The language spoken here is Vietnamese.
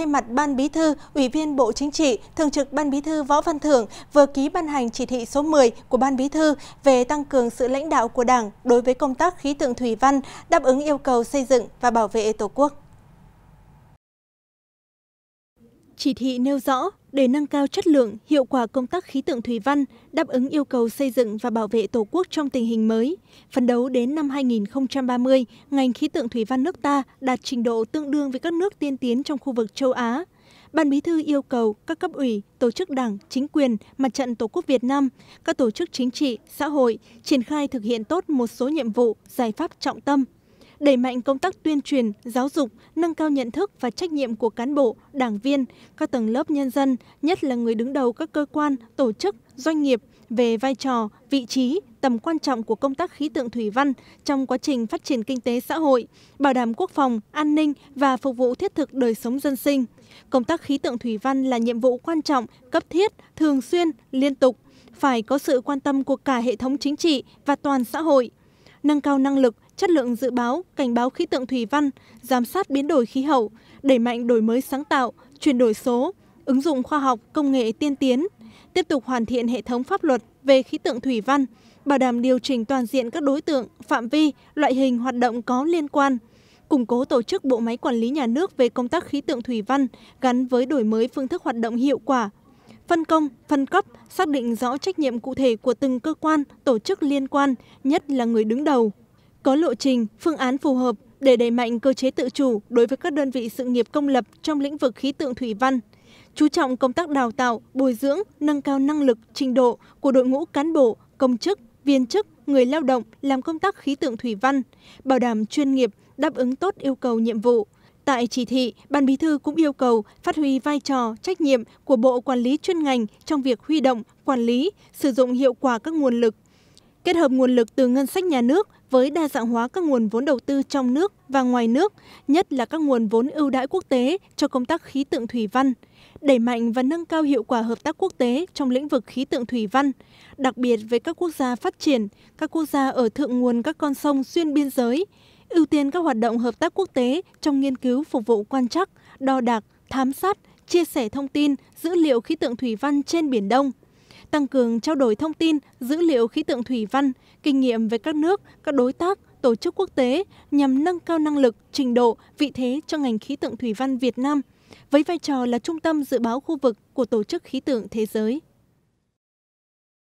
thay mặt Ban Bí thư, Ủy viên Bộ Chính trị, Thường trực Ban Bí thư Võ Văn Thưởng vừa ký ban hành chỉ thị số 10 của Ban Bí thư về tăng cường sự lãnh đạo của Đảng đối với công tác khí tượng thủy văn, đáp ứng yêu cầu xây dựng và bảo vệ Tổ quốc. Chỉ thị nêu rõ, để nâng cao chất lượng, hiệu quả công tác khí tượng thủy văn, đáp ứng yêu cầu xây dựng và bảo vệ Tổ quốc trong tình hình mới, phấn đấu đến năm 2030, ngành khí tượng thủy văn nước ta đạt trình độ tương đương với các nước tiên tiến trong khu vực châu Á. Ban Bí thư yêu cầu các cấp ủy, tổ chức đảng, chính quyền, mặt trận Tổ quốc Việt Nam, các tổ chức chính trị, xã hội triển khai thực hiện tốt một số nhiệm vụ, giải pháp trọng tâm đẩy mạnh công tác tuyên truyền giáo dục nâng cao nhận thức và trách nhiệm của cán bộ đảng viên các tầng lớp nhân dân nhất là người đứng đầu các cơ quan tổ chức doanh nghiệp về vai trò vị trí tầm quan trọng của công tác khí tượng thủy văn trong quá trình phát triển kinh tế xã hội, bảo đảm quốc phòng, an ninh và phục vụ thiết thực đời sống dân sinh. Công tác khí tượng thủy văn là nhiệm vụ quan trọng, cấp thiết, thường xuyên, liên tục, phải có sự quan tâm của cả hệ thống chính trị và toàn xã hội nâng cao năng lực, chất lượng dự báo, cảnh báo khí tượng thủy văn, giám sát biến đổi khí hậu, đẩy mạnh đổi mới sáng tạo, chuyển đổi số, ứng dụng khoa học, công nghệ tiên tiến, tiếp tục hoàn thiện hệ thống pháp luật về khí tượng thủy văn, bảo đảm điều chỉnh toàn diện các đối tượng, phạm vi, loại hình hoạt động có liên quan, củng cố tổ chức bộ máy quản lý nhà nước về công tác khí tượng thủy văn gắn với đổi mới phương thức hoạt động hiệu quả, phân công phân cấp xác định rõ trách nhiệm cụ thể của từng cơ quan tổ chức liên quan nhất là người đứng đầu có lộ trình phương án phù hợp để đẩy mạnh cơ chế tự chủ đối với các đơn vị sự nghiệp công lập trong lĩnh vực khí tượng thủy văn chú trọng công tác đào tạo bồi dưỡng nâng cao năng lực trình độ của đội ngũ cán bộ công chức viên chức người lao động làm công tác khí tượng thủy văn bảo đảm chuyên nghiệp đáp ứng tốt yêu cầu nhiệm vụ Tại chỉ thị, Ban Bí thư cũng yêu cầu phát huy vai trò, trách nhiệm của Bộ Quản lý chuyên ngành trong việc huy động, quản lý, sử dụng hiệu quả các nguồn lực. Kết hợp nguồn lực từ ngân sách nhà nước với đa dạng hóa các nguồn vốn đầu tư trong nước và ngoài nước, nhất là các nguồn vốn ưu đãi quốc tế cho công tác khí tượng thủy văn, đẩy mạnh và nâng cao hiệu quả hợp tác quốc tế trong lĩnh vực khí tượng thủy văn, đặc biệt với các quốc gia phát triển, các quốc gia ở thượng nguồn các con sông xuyên biên giới, ưu tiên các hoạt động hợp tác quốc tế trong nghiên cứu phục vụ quan trắc đo đạc thám sát chia sẻ thông tin dữ liệu khí tượng thủy văn trên biển đông tăng cường trao đổi thông tin dữ liệu khí tượng thủy văn kinh nghiệm với các nước các đối tác tổ chức quốc tế nhằm nâng cao năng lực trình độ vị thế cho ngành khí tượng thủy văn việt nam với vai trò là trung tâm dự báo khu vực của tổ chức khí tượng thế giới